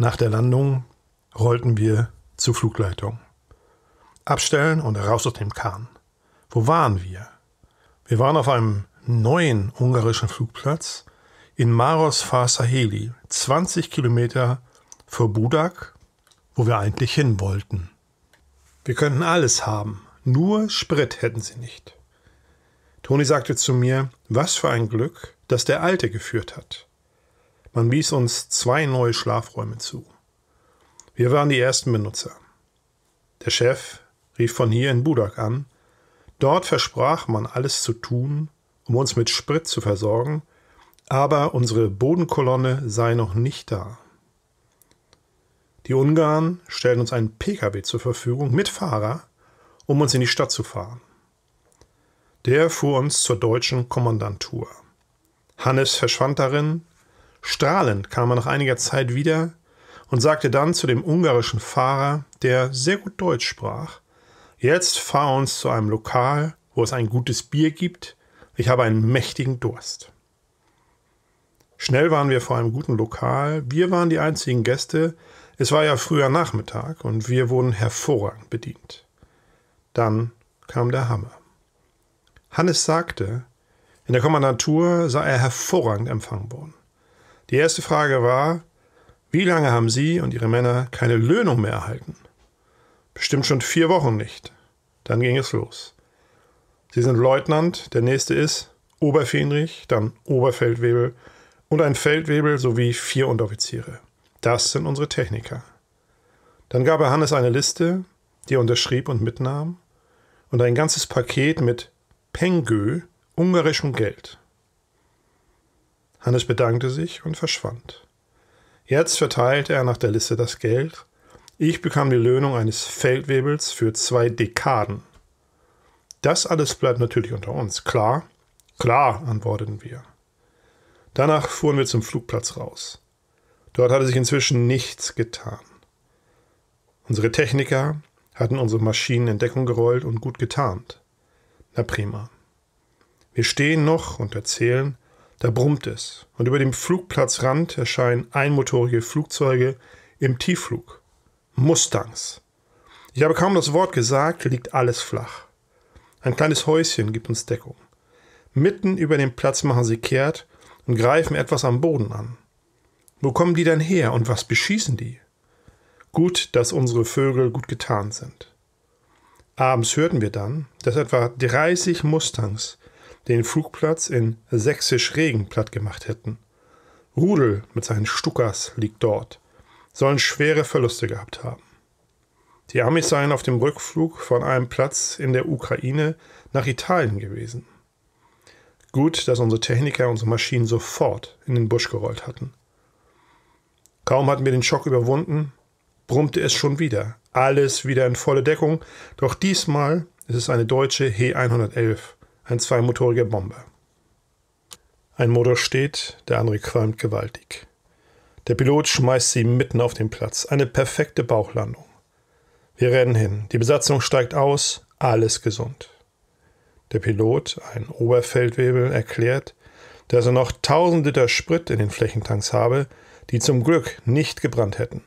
Nach der Landung rollten wir zur Flugleitung. Abstellen und raus aus dem Kahn. Wo waren wir? Wir waren auf einem neuen ungarischen Flugplatz in Maros Farsaheli, 20 Kilometer vor Budak, wo wir eigentlich hin wollten. Wir könnten alles haben, nur Sprit hätten sie nicht. Toni sagte zu mir, was für ein Glück, dass der Alte geführt hat. Man wies uns zwei neue Schlafräume zu. Wir waren die ersten Benutzer. Der Chef rief von hier in Budak an. Dort versprach man alles zu tun, um uns mit Sprit zu versorgen, aber unsere Bodenkolonne sei noch nicht da. Die Ungarn stellten uns einen Pkw zur Verfügung mit Fahrer, um uns in die Stadt zu fahren. Der fuhr uns zur deutschen Kommandantur. Hannes verschwand darin, Strahlend kam er nach einiger Zeit wieder und sagte dann zu dem ungarischen Fahrer, der sehr gut Deutsch sprach, Jetzt fahr uns zu einem Lokal, wo es ein gutes Bier gibt. Ich habe einen mächtigen Durst. Schnell waren wir vor einem guten Lokal. Wir waren die einzigen Gäste. Es war ja früher Nachmittag und wir wurden hervorragend bedient. Dann kam der Hammer. Hannes sagte, in der Kommandantur sei er hervorragend empfangen worden. Die erste Frage war, wie lange haben Sie und Ihre Männer keine Löhnung mehr erhalten? Bestimmt schon vier Wochen nicht. Dann ging es los. Sie sind Leutnant, der nächste ist Oberfähnrich, dann Oberfeldwebel und ein Feldwebel sowie vier Unteroffiziere. Das sind unsere Techniker. Dann gab er Hannes eine Liste, die er unterschrieb und mitnahm, und ein ganzes Paket mit Pengö, ungarischem Geld. Hannes bedankte sich und verschwand. Jetzt verteilte er nach der Liste das Geld. Ich bekam die Löhnung eines Feldwebels für zwei Dekaden. Das alles bleibt natürlich unter uns, klar? Klar, antworteten wir. Danach fuhren wir zum Flugplatz raus. Dort hatte sich inzwischen nichts getan. Unsere Techniker hatten unsere Maschinen in Deckung gerollt und gut getarnt. Na prima. Wir stehen noch und erzählen, da brummt es und über dem Flugplatzrand erscheinen einmotorige Flugzeuge im Tiefflug. Mustangs. Ich habe kaum das Wort gesagt, liegt alles flach. Ein kleines Häuschen gibt uns Deckung. Mitten über dem Platz machen sie kehrt und greifen etwas am Boden an. Wo kommen die denn her und was beschießen die? Gut, dass unsere Vögel gut getarnt sind. Abends hörten wir dann, dass etwa 30 Mustangs den Flugplatz in Sächsisch Regen platt gemacht hätten. Rudel mit seinen Stuckers liegt dort, sollen schwere Verluste gehabt haben. Die Amis seien auf dem Rückflug von einem Platz in der Ukraine nach Italien gewesen. Gut, dass unsere Techniker unsere Maschinen sofort in den Busch gerollt hatten. Kaum hatten wir den Schock überwunden, brummte es schon wieder. Alles wieder in volle Deckung, doch diesmal ist es eine deutsche He 111 ein zweimotoriger Bomber. Ein Motor steht, der andere qualmt gewaltig. Der Pilot schmeißt sie mitten auf den Platz. Eine perfekte Bauchlandung. Wir rennen hin. Die Besatzung steigt aus. Alles gesund. Der Pilot, ein Oberfeldwebel, erklärt, dass er noch tausend Liter Sprit in den Flächentanks habe, die zum Glück nicht gebrannt hätten.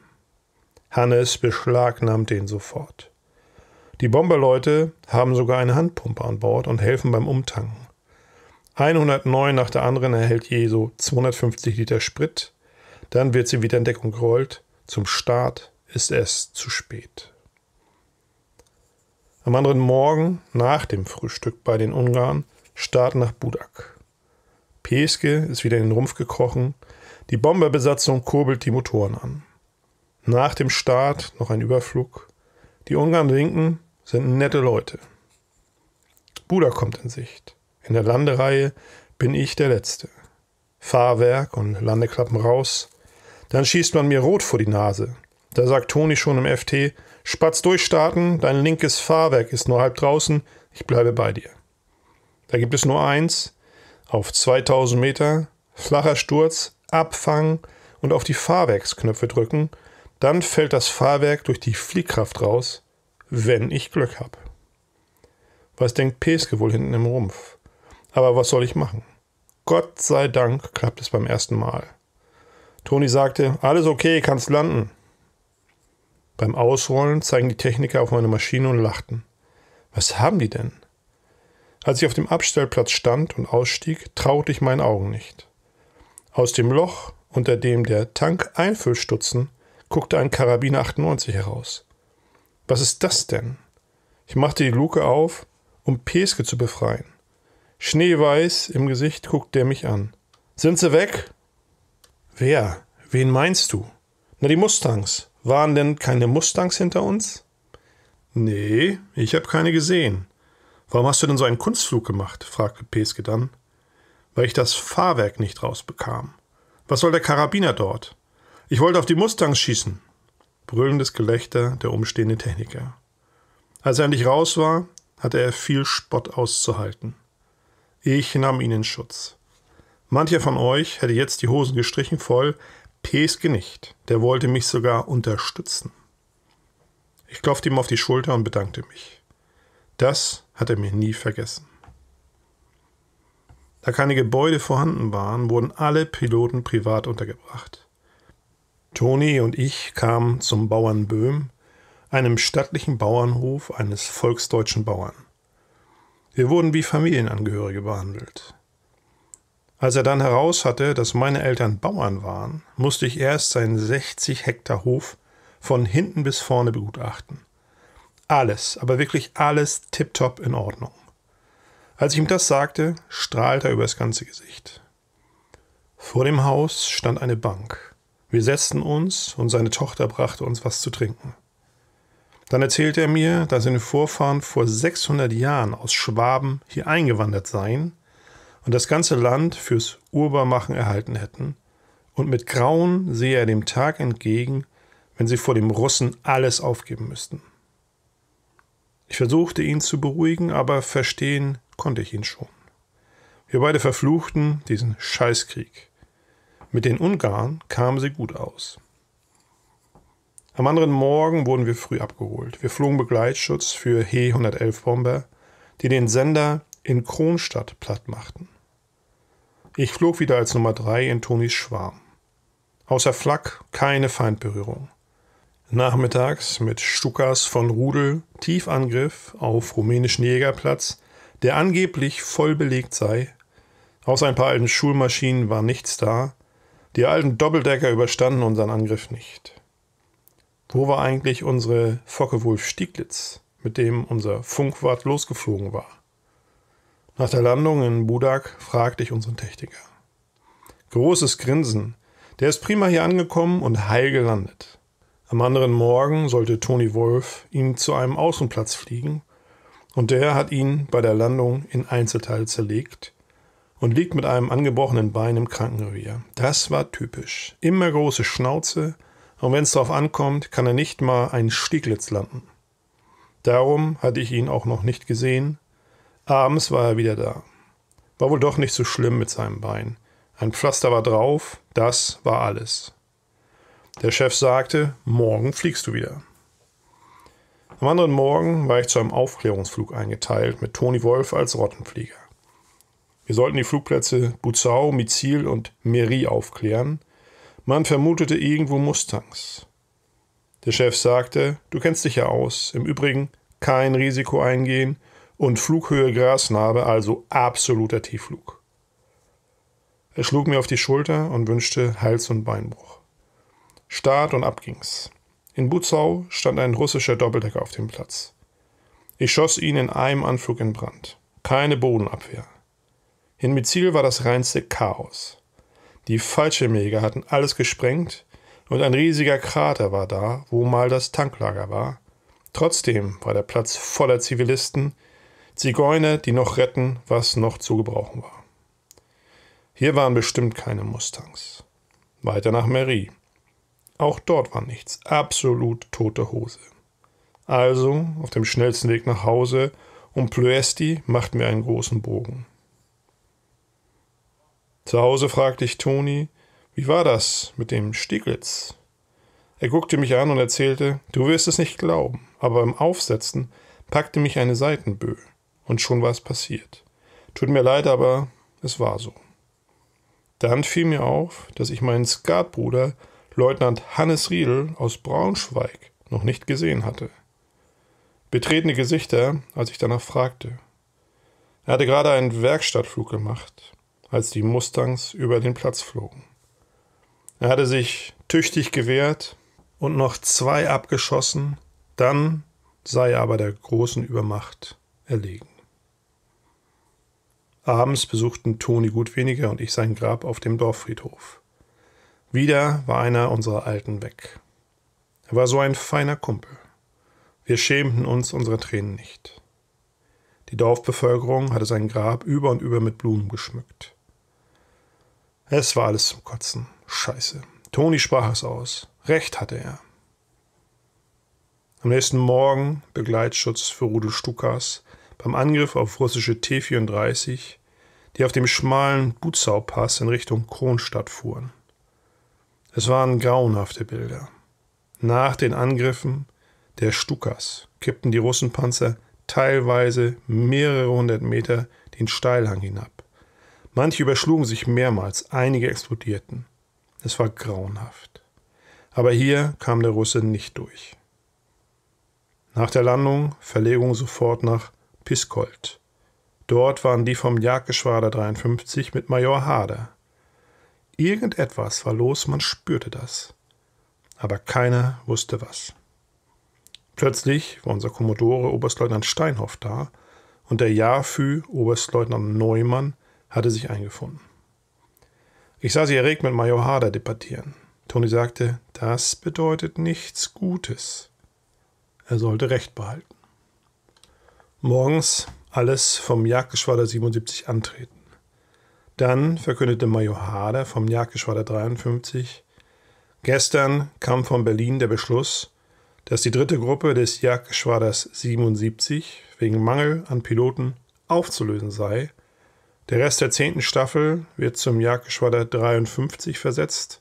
Hannes beschlagnahmt den sofort. Die Bomberleute haben sogar eine Handpumpe an Bord und helfen beim Umtanken. 109 nach der anderen erhält je so 250 Liter Sprit. Dann wird sie wieder in Deckung gerollt. Zum Start ist es zu spät. Am anderen Morgen, nach dem Frühstück bei den Ungarn, starten nach Budak. Peske ist wieder in den Rumpf gekrochen. Die Bomberbesatzung kurbelt die Motoren an. Nach dem Start noch ein Überflug. Die Ungarn winken, sind nette Leute. Buda kommt in Sicht. In der Landereihe bin ich der Letzte. Fahrwerk und Landeklappen raus. Dann schießt man mir rot vor die Nase. Da sagt Toni schon im FT, Spatz durchstarten, dein linkes Fahrwerk ist nur halb draußen, ich bleibe bei dir. Da gibt es nur eins, auf 2000 Meter, flacher Sturz, abfangen und auf die Fahrwerksknöpfe drücken, dann fällt das Fahrwerk durch die Fliehkraft raus wenn ich Glück habe. Was denkt Peske wohl hinten im Rumpf? Aber was soll ich machen? Gott sei Dank klappt es beim ersten Mal. Toni sagte, alles okay, kannst landen. Beim Ausrollen zeigen die Techniker auf meine Maschine und lachten. Was haben die denn? Als ich auf dem Abstellplatz stand und ausstieg, traute ich meinen Augen nicht. Aus dem Loch, unter dem der Tank Einfüllstutzen, guckte ein Karabiner 98 heraus. Was ist das denn? Ich machte die Luke auf, um Peske zu befreien. Schneeweiß im Gesicht guckt er mich an. Sind sie weg? Wer? Wen meinst du? Na, die Mustangs. Waren denn keine Mustangs hinter uns? Nee, ich habe keine gesehen. Warum hast du denn so einen Kunstflug gemacht? fragte Peske dann. Weil ich das Fahrwerk nicht rausbekam. Was soll der Karabiner dort? Ich wollte auf die Mustangs schießen brüllendes Gelächter der umstehenden Techniker. Als er endlich raus war, hatte er viel Spott auszuhalten. Ich nahm ihn in Schutz. Mancher von euch hätte jetzt die Hosen gestrichen voll, Peske nicht, der wollte mich sogar unterstützen. Ich klopfte ihm auf die Schulter und bedankte mich. Das hat er mir nie vergessen. Da keine Gebäude vorhanden waren, wurden alle Piloten privat untergebracht. Toni und ich kamen zum Bauern Böhm, einem stattlichen Bauernhof eines volksdeutschen Bauern. Wir wurden wie Familienangehörige behandelt. Als er dann heraus hatte, dass meine Eltern Bauern waren, musste ich erst seinen 60 Hektar Hof von hinten bis vorne begutachten. Alles, aber wirklich alles tiptop in Ordnung. Als ich ihm das sagte, strahlte er übers ganze Gesicht. Vor dem Haus stand eine Bank. Wir setzten uns und seine Tochter brachte uns was zu trinken. Dann erzählte er mir, dass seine Vorfahren vor 600 Jahren aus Schwaben hier eingewandert seien und das ganze Land fürs Urbarmachen erhalten hätten. Und mit Grauen sehe er dem Tag entgegen, wenn sie vor dem Russen alles aufgeben müssten. Ich versuchte ihn zu beruhigen, aber verstehen konnte ich ihn schon. Wir beide verfluchten diesen Scheißkrieg. Mit den Ungarn kamen sie gut aus. Am anderen Morgen wurden wir früh abgeholt. Wir flogen Begleitschutz für He-111-Bomber, die den Sender in Kronstadt platt machten. Ich flog wieder als Nummer 3 in Tonis Schwarm. Außer Flak keine Feindberührung. Nachmittags mit Stukas von Rudel Tiefangriff auf rumänischen Jägerplatz, der angeblich voll belegt sei. Außer ein paar alten Schulmaschinen war nichts da die alten Doppeldecker überstanden unseren Angriff nicht. Wo war eigentlich unsere Focke-Wulf Stieglitz, mit dem unser Funkwart losgeflogen war? Nach der Landung in Budak fragte ich unseren Techniker. Großes Grinsen. Der ist prima hier angekommen und heil gelandet. Am anderen Morgen sollte Toni Wolf ihn zu einem Außenplatz fliegen, und der hat ihn bei der Landung in Einzelteile zerlegt und liegt mit einem angebrochenen Bein im Krankenrevier. Das war typisch. Immer große Schnauze und wenn es darauf ankommt, kann er nicht mal einen Stieglitz landen. Darum hatte ich ihn auch noch nicht gesehen. Abends war er wieder da. War wohl doch nicht so schlimm mit seinem Bein. Ein Pflaster war drauf, das war alles. Der Chef sagte, morgen fliegst du wieder. Am anderen Morgen war ich zu einem Aufklärungsflug eingeteilt mit Toni Wolf als Rottenflieger. Wir sollten die Flugplätze Buzau, Mizil und Meri aufklären. Man vermutete irgendwo Mustangs. Der Chef sagte, du kennst dich ja aus, im Übrigen kein Risiko eingehen und Flughöhe Grasnarbe, also absoluter Tiefflug. Er schlug mir auf die Schulter und wünschte Hals- und Beinbruch. Start und ab ging's. In Buzau stand ein russischer Doppeldecker auf dem Platz. Ich schoss ihn in einem Anflug in Brand. Keine Bodenabwehr. In Mizil war das reinste Chaos. Die Fallschirmjäger hatten alles gesprengt und ein riesiger Krater war da, wo mal das Tanklager war. Trotzdem war der Platz voller Zivilisten, Zigeuner, die noch retten, was noch zu gebrauchen war. Hier waren bestimmt keine Mustangs. Weiter nach Mairie. Auch dort war nichts, absolut tote Hose. Also auf dem schnellsten Weg nach Hause um Ploesti machten wir einen großen Bogen. Zu Hause fragte ich Toni, wie war das mit dem Stieglitz? Er guckte mich an und erzählte, du wirst es nicht glauben, aber beim Aufsetzen packte mich eine Seitenböe und schon war es passiert. Tut mir leid, aber es war so. Dann fiel mir auf, dass ich meinen Skatbruder Leutnant Hannes Riedel aus Braunschweig noch nicht gesehen hatte. Betretene Gesichter, als ich danach fragte. Er hatte gerade einen Werkstattflug gemacht als die Mustangs über den Platz flogen. Er hatte sich tüchtig gewehrt und noch zwei abgeschossen, dann sei er aber der großen Übermacht erlegen. Abends besuchten Toni Gutweniger und ich sein Grab auf dem Dorffriedhof. Wieder war einer unserer Alten weg. Er war so ein feiner Kumpel. Wir schämten uns unserer Tränen nicht. Die Dorfbevölkerung hatte sein Grab über und über mit Blumen geschmückt. Es war alles zum Kotzen. Scheiße. Toni sprach es aus. Recht hatte er. Am nächsten Morgen Begleitschutz für Rudel Stukas beim Angriff auf russische T-34, die auf dem schmalen Butzau-Pass in Richtung Kronstadt fuhren. Es waren grauenhafte Bilder. Nach den Angriffen der Stukas kippten die Russenpanzer teilweise mehrere hundert Meter den Steilhang hinab. Manche überschlugen sich mehrmals, einige explodierten. Es war grauenhaft. Aber hier kam der Russe nicht durch. Nach der Landung Verlegung sofort nach Piskold. Dort waren die vom Jagdgeschwader 53 mit Major Hader. Irgendetwas war los, man spürte das. Aber keiner wusste was. Plötzlich war unser Kommodore Oberstleutnant Steinhoff da und der Jahrfü Oberstleutnant Neumann hatte sich eingefunden. Ich sah sie erregt mit Major Harder debattieren. Tony sagte, das bedeutet nichts Gutes. Er sollte Recht behalten. Morgens alles vom Jagdgeschwader 77 antreten. Dann verkündete Major Harder vom Jagdgeschwader 53, gestern kam von Berlin der Beschluss, dass die dritte Gruppe des Jagdgeschwaders 77 wegen Mangel an Piloten aufzulösen sei der Rest der 10. Staffel wird zum Jagdgeschwader 53 versetzt.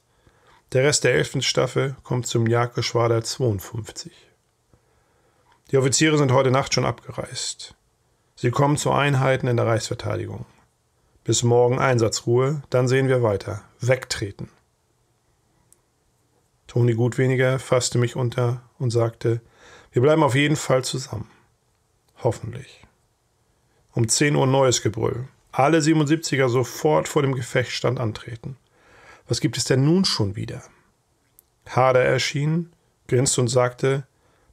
Der Rest der 11. Staffel kommt zum Jagdgeschwader 52. Die Offiziere sind heute Nacht schon abgereist. Sie kommen zu Einheiten in der Reichsverteidigung. Bis morgen Einsatzruhe, dann sehen wir weiter. Wegtreten. Toni Gutweniger fasste mich unter und sagte, wir bleiben auf jeden Fall zusammen. Hoffentlich. Um 10 Uhr neues Gebrüll alle 77er sofort vor dem Gefechtsstand antreten. Was gibt es denn nun schon wieder? Hader erschien, grinste und sagte,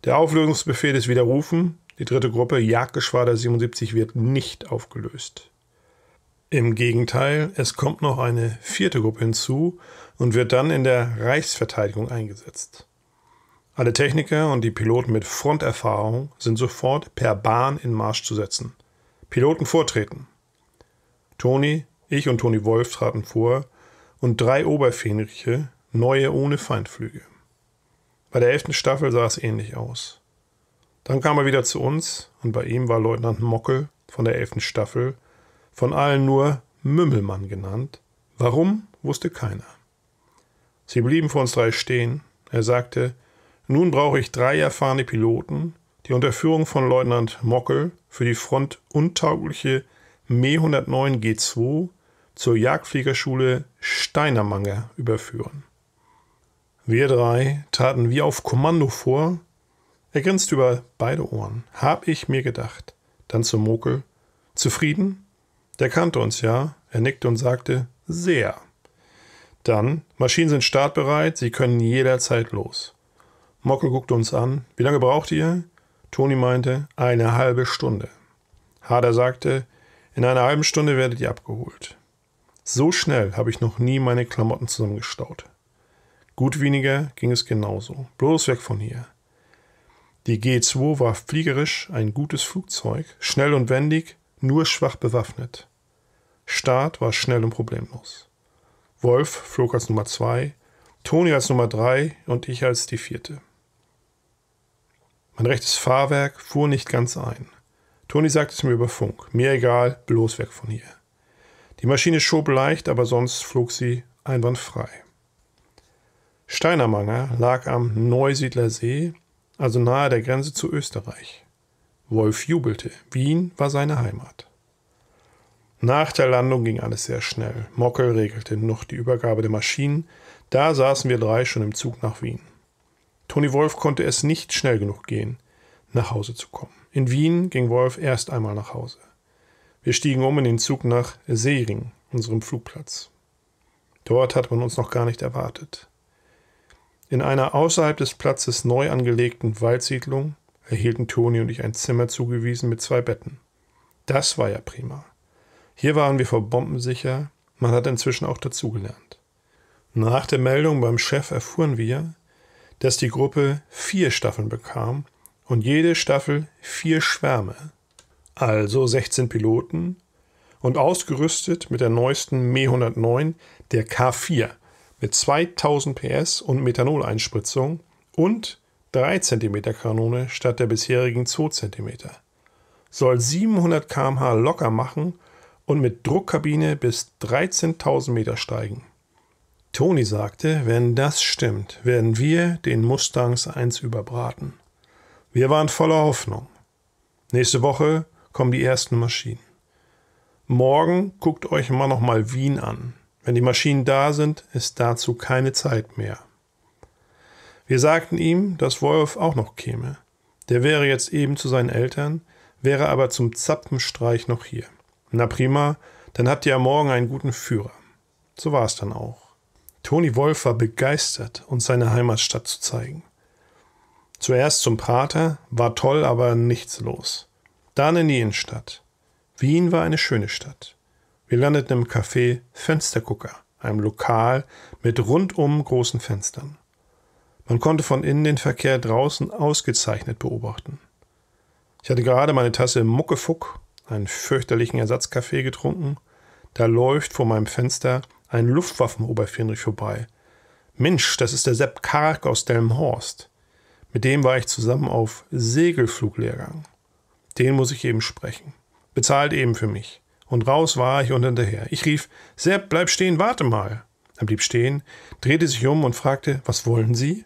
der Auflösungsbefehl ist widerrufen, die dritte Gruppe Jagdgeschwader 77 wird nicht aufgelöst. Im Gegenteil, es kommt noch eine vierte Gruppe hinzu und wird dann in der Reichsverteidigung eingesetzt. Alle Techniker und die Piloten mit Fronterfahrung sind sofort per Bahn in Marsch zu setzen. Piloten vortreten, Toni, ich und Toni Wolf traten vor und drei Oberfähnriche, neue ohne Feindflüge. Bei der elften Staffel sah es ähnlich aus. Dann kam er wieder zu uns und bei ihm war Leutnant Mockel von der elften Staffel, von allen nur Mümmelmann genannt. Warum, wusste keiner. Sie blieben vor uns drei stehen. Er sagte, nun brauche ich drei erfahrene Piloten, die unter Führung von Leutnant Mockel für die Front untaugliche Me 109 G2 zur Jagdfliegerschule Steinermanger überführen. Wir drei taten wie auf Kommando vor. Er grinst über beide Ohren. Hab ich mir gedacht. Dann zu Mokel. Zufrieden? Der kannte uns ja. Er nickte und sagte, sehr. Dann, Maschinen sind startbereit, sie können jederzeit los. Mokel guckte uns an. Wie lange braucht ihr? Toni meinte, eine halbe Stunde. Hader sagte, in einer halben Stunde werdet ihr abgeholt. So schnell habe ich noch nie meine Klamotten zusammengestaut. Gut weniger ging es genauso. Bloß weg von hier. Die G2 war fliegerisch ein gutes Flugzeug, schnell und wendig, nur schwach bewaffnet. Start war schnell und problemlos. Wolf flog als Nummer 2, Toni als Nummer 3 und ich als die vierte. Mein rechtes Fahrwerk fuhr nicht ganz ein. Toni sagte es mir über Funk. Mir egal, bloß weg von hier. Die Maschine schob leicht, aber sonst flog sie einwandfrei. Steinermanger lag am Neusiedler See, also nahe der Grenze zu Österreich. Wolf jubelte. Wien war seine Heimat. Nach der Landung ging alles sehr schnell. Mockel regelte noch die Übergabe der Maschinen. Da saßen wir drei schon im Zug nach Wien. Toni Wolf konnte es nicht schnell genug gehen, nach Hause zu kommen. In Wien ging Wolf erst einmal nach Hause. Wir stiegen um in den Zug nach Seering, unserem Flugplatz. Dort hat man uns noch gar nicht erwartet. In einer außerhalb des Platzes neu angelegten Waldsiedlung erhielten Toni und ich ein Zimmer zugewiesen mit zwei Betten. Das war ja prima. Hier waren wir vor Bomben sicher, man hat inzwischen auch dazugelernt. Nach der Meldung beim Chef erfuhren wir, dass die Gruppe vier Staffeln bekam und jede Staffel vier Schwärme, also 16 Piloten und ausgerüstet mit der neuesten Me 109, der K4 mit 2000 PS und Methanoleinspritzung und 3 cm Kanone statt der bisherigen 2 cm. Soll 700 km/h locker machen und mit Druckkabine bis 13.000 Meter steigen. Tony sagte, wenn das stimmt, werden wir den Mustangs 1 überbraten. Wir waren voller Hoffnung. Nächste Woche kommen die ersten Maschinen. Morgen guckt euch immer noch mal Wien an. Wenn die Maschinen da sind, ist dazu keine Zeit mehr. Wir sagten ihm, dass Wolf auch noch käme. Der wäre jetzt eben zu seinen Eltern, wäre aber zum Zapfenstreich noch hier. Na prima, dann habt ihr ja morgen einen guten Führer. So war es dann auch. Toni Wolf war begeistert, uns seine Heimatstadt zu zeigen. Zuerst zum Prater, war toll, aber nichts los. Dann in die Innenstadt. Wien war eine schöne Stadt. Wir landeten im Café Fenstergucker, einem Lokal mit rundum großen Fenstern. Man konnte von innen den Verkehr draußen ausgezeichnet beobachten. Ich hatte gerade meine Tasse Muckefuck, einen fürchterlichen Ersatzkaffee, getrunken. Da läuft vor meinem Fenster ein Luftwaffenoberfähnrich vorbei. Mensch, das ist der Sepp Karg aus Delmenhorst. Mit dem war ich zusammen auf Segelfluglehrgang. Den muss ich eben sprechen. Bezahlt eben für mich. Und raus war ich und hinterher. Ich rief, Sepp, bleib stehen, warte mal. Er blieb stehen, drehte sich um und fragte, was wollen Sie?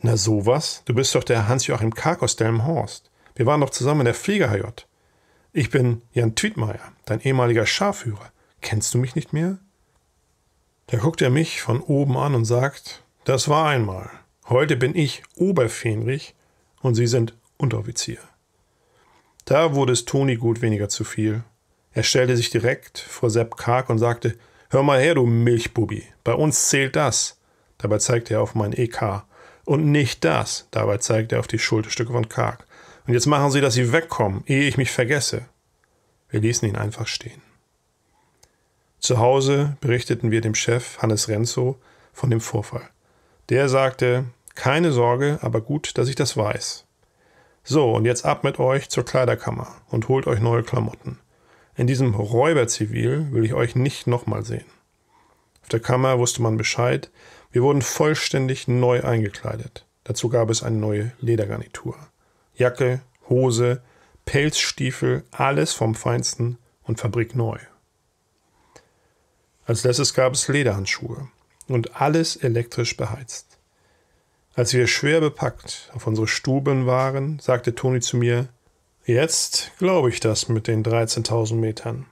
Na sowas, du bist doch der Hans-Joachim Kark aus Delmenhorst. Wir waren doch zusammen in der Flieger-HJ. Ich bin Jan Tütmeier, dein ehemaliger Scharführer. Kennst du mich nicht mehr? Da guckt er mich von oben an und sagt, das war einmal. Heute bin ich Oberfähnrich und Sie sind Unteroffizier. Da wurde es Toni gut weniger zu viel. Er stellte sich direkt vor Sepp Karg und sagte: Hör mal her, du Milchbubi, bei uns zählt das. Dabei zeigte er auf mein EK. Und nicht das. Dabei zeigte er auf die Schulterstücke von Karg. Und jetzt machen Sie, dass Sie wegkommen, ehe ich mich vergesse. Wir ließen ihn einfach stehen. Zu Hause berichteten wir dem Chef Hannes Renzo von dem Vorfall. Der sagte, keine Sorge, aber gut, dass ich das weiß. So, und jetzt ab mit euch zur Kleiderkammer und holt euch neue Klamotten. In diesem Räuberzivil will ich euch nicht nochmal sehen. Auf der Kammer wusste man Bescheid, wir wurden vollständig neu eingekleidet. Dazu gab es eine neue Ledergarnitur. Jacke, Hose, Pelzstiefel, alles vom Feinsten und fabrikneu. Als letztes gab es Lederhandschuhe und alles elektrisch beheizt. Als wir schwer bepackt auf unsere Stuben waren, sagte Toni zu mir, jetzt glaube ich das mit den 13.000 Metern.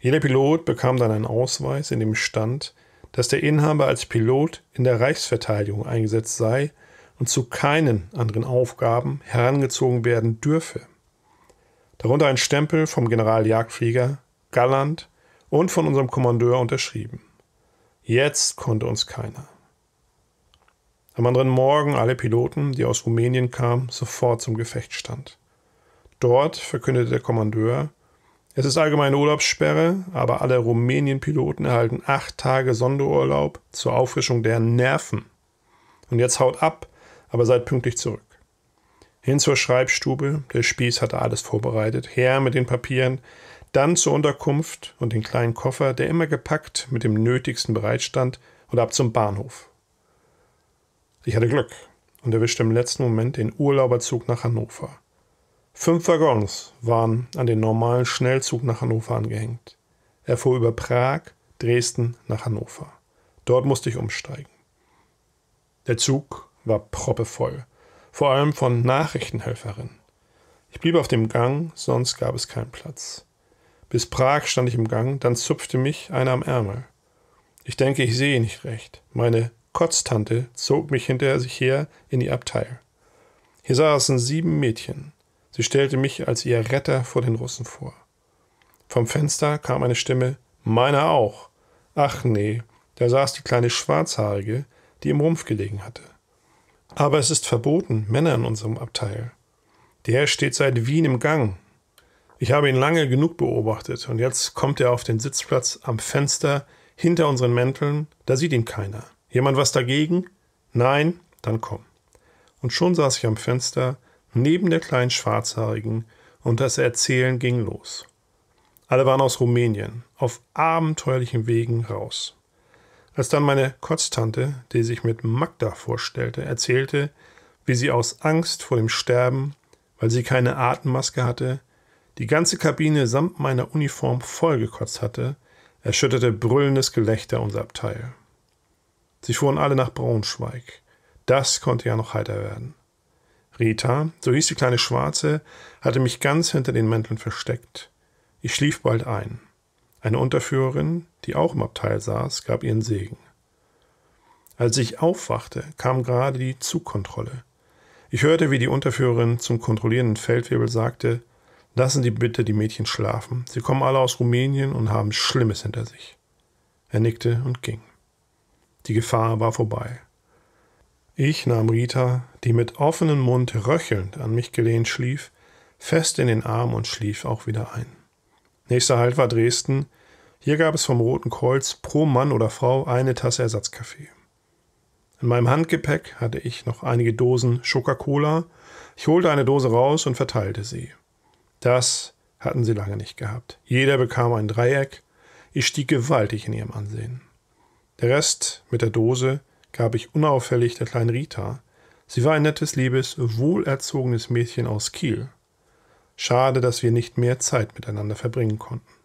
Jeder Pilot bekam dann einen Ausweis, in dem stand, dass der Inhaber als Pilot in der Reichsverteidigung eingesetzt sei und zu keinen anderen Aufgaben herangezogen werden dürfe. Darunter ein Stempel vom Generaljagdflieger, Galland und von unserem Kommandeur unterschrieben. Jetzt konnte uns keiner. Am anderen Morgen alle Piloten, die aus Rumänien kamen, sofort zum Gefecht stand. Dort verkündete der Kommandeur, es ist allgemeine Urlaubssperre, aber alle Rumänien-Piloten erhalten acht Tage Sonderurlaub zur Auffrischung der Nerven. Und jetzt haut ab, aber seid pünktlich zurück. Hin zur Schreibstube, der Spieß hatte alles vorbereitet, her mit den Papieren, dann zur Unterkunft und den kleinen Koffer, der immer gepackt mit dem Nötigsten bereitstand, und ab zum Bahnhof. Ich hatte Glück und erwischte im letzten Moment den Urlauberzug nach Hannover. Fünf Waggons waren an den normalen Schnellzug nach Hannover angehängt. Er fuhr über Prag, Dresden nach Hannover. Dort musste ich umsteigen. Der Zug war proppevoll, vor allem von Nachrichtenhelferinnen. Ich blieb auf dem Gang, sonst gab es keinen Platz. Bis Prag stand ich im Gang, dann zupfte mich einer am Ärmel. Ich denke, ich sehe nicht recht. Meine Kotztante zog mich hinter sich her in die Abteil. Hier saßen sieben Mädchen. Sie stellte mich als ihr Retter vor den Russen vor. Vom Fenster kam eine Stimme, meiner auch. Ach nee, da saß die kleine Schwarzhaarige, die im Rumpf gelegen hatte. Aber es ist verboten, Männer in unserem Abteil. Der steht seit Wien im Gang, ich habe ihn lange genug beobachtet und jetzt kommt er auf den Sitzplatz am Fenster hinter unseren Mänteln, da sieht ihn keiner. Jemand was dagegen? Nein, dann komm. Und schon saß ich am Fenster neben der kleinen Schwarzhaarigen und das Erzählen ging los. Alle waren aus Rumänien, auf abenteuerlichen Wegen raus. Als dann meine Kotztante, die sich mit Magda vorstellte, erzählte, wie sie aus Angst vor dem Sterben, weil sie keine Atemmaske hatte, die ganze Kabine samt meiner Uniform vollgekotzt hatte, erschütterte brüllendes Gelächter unser Abteil. Sie fuhren alle nach Braunschweig. Das konnte ja noch heiter werden. Rita, so hieß die kleine Schwarze, hatte mich ganz hinter den Mänteln versteckt. Ich schlief bald ein. Eine Unterführerin, die auch im Abteil saß, gab ihren Segen. Als ich aufwachte, kam gerade die Zugkontrolle. Ich hörte, wie die Unterführerin zum kontrollierenden Feldwebel sagte, Lassen Sie bitte die Mädchen schlafen. Sie kommen alle aus Rumänien und haben Schlimmes hinter sich. Er nickte und ging. Die Gefahr war vorbei. Ich nahm Rita, die mit offenem Mund röchelnd an mich gelehnt schlief, fest in den Arm und schlief auch wieder ein. Nächster Halt war Dresden. Hier gab es vom Roten Kreuz pro Mann oder Frau eine Tasse Ersatzkaffee. In meinem Handgepäck hatte ich noch einige Dosen Schoka-Cola. Ich holte eine Dose raus und verteilte sie. Das hatten sie lange nicht gehabt. Jeder bekam ein Dreieck. Ich stieg gewaltig in ihrem Ansehen. Der Rest mit der Dose gab ich unauffällig der kleinen Rita. Sie war ein nettes, liebes, wohlerzogenes Mädchen aus Kiel. Schade, dass wir nicht mehr Zeit miteinander verbringen konnten.